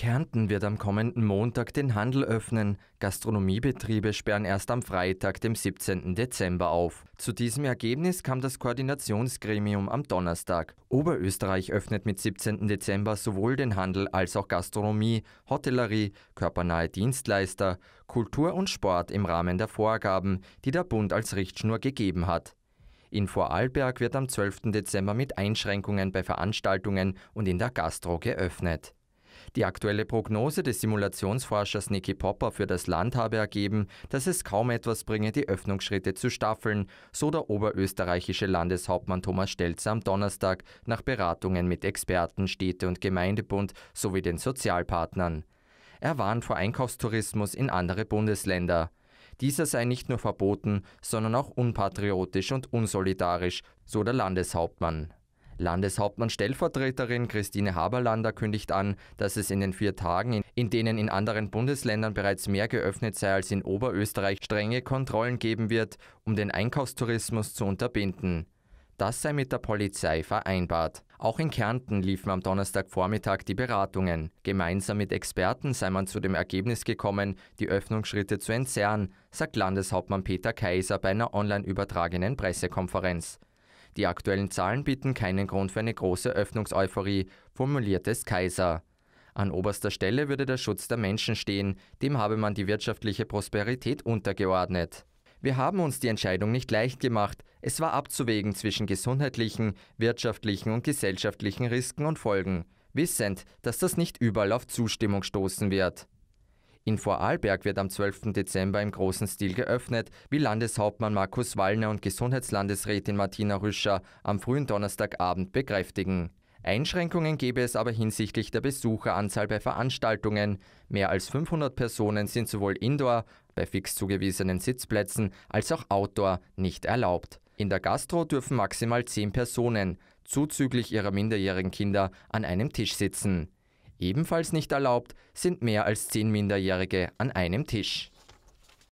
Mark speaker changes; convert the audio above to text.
Speaker 1: Kärnten wird am kommenden Montag den Handel öffnen. Gastronomiebetriebe sperren erst am Freitag, dem 17. Dezember auf. Zu diesem Ergebnis kam das Koordinationsgremium am Donnerstag. Oberösterreich öffnet mit 17. Dezember sowohl den Handel als auch Gastronomie, Hotellerie, körpernahe Dienstleister, Kultur und Sport im Rahmen der Vorgaben, die der Bund als Richtschnur gegeben hat. In Vorarlberg wird am 12. Dezember mit Einschränkungen bei Veranstaltungen und in der Gastro geöffnet. Die aktuelle Prognose des Simulationsforschers Niki Popper für das Land habe ergeben, dass es kaum etwas bringe, die Öffnungsschritte zu staffeln, so der oberösterreichische Landeshauptmann Thomas Stelzer am Donnerstag nach Beratungen mit Experten, Städte und Gemeindebund sowie den Sozialpartnern. Er warnt vor Einkaufstourismus in andere Bundesländer. Dieser sei nicht nur verboten, sondern auch unpatriotisch und unsolidarisch, so der Landeshauptmann. Landeshauptmann-Stellvertreterin Christine Haberlander kündigt an, dass es in den vier Tagen, in denen in anderen Bundesländern bereits mehr geöffnet sei als in Oberösterreich, strenge Kontrollen geben wird, um den Einkaufstourismus zu unterbinden. Das sei mit der Polizei vereinbart. Auch in Kärnten liefen am Donnerstagvormittag die Beratungen. Gemeinsam mit Experten sei man zu dem Ergebnis gekommen, die Öffnungsschritte zu entzerren, sagt Landeshauptmann Peter Kaiser bei einer online übertragenen Pressekonferenz. Die aktuellen Zahlen bieten keinen Grund für eine große Öffnungseuphorie, es Kaiser. An oberster Stelle würde der Schutz der Menschen stehen, dem habe man die wirtschaftliche Prosperität untergeordnet. Wir haben uns die Entscheidung nicht leicht gemacht. Es war abzuwägen zwischen gesundheitlichen, wirtschaftlichen und gesellschaftlichen Risiken und Folgen, wissend, dass das nicht überall auf Zustimmung stoßen wird. In Vorarlberg wird am 12. Dezember im großen Stil geöffnet, wie Landeshauptmann Markus Wallner und Gesundheitslandesrätin Martina Rüscher am frühen Donnerstagabend bekräftigen. Einschränkungen gäbe es aber hinsichtlich der Besucheranzahl bei Veranstaltungen. Mehr als 500 Personen sind sowohl indoor, bei fix zugewiesenen Sitzplätzen, als auch outdoor nicht erlaubt. In der Gastro dürfen maximal 10 Personen, zuzüglich ihrer minderjährigen Kinder, an einem Tisch sitzen. Ebenfalls nicht erlaubt sind mehr als zehn Minderjährige an einem Tisch.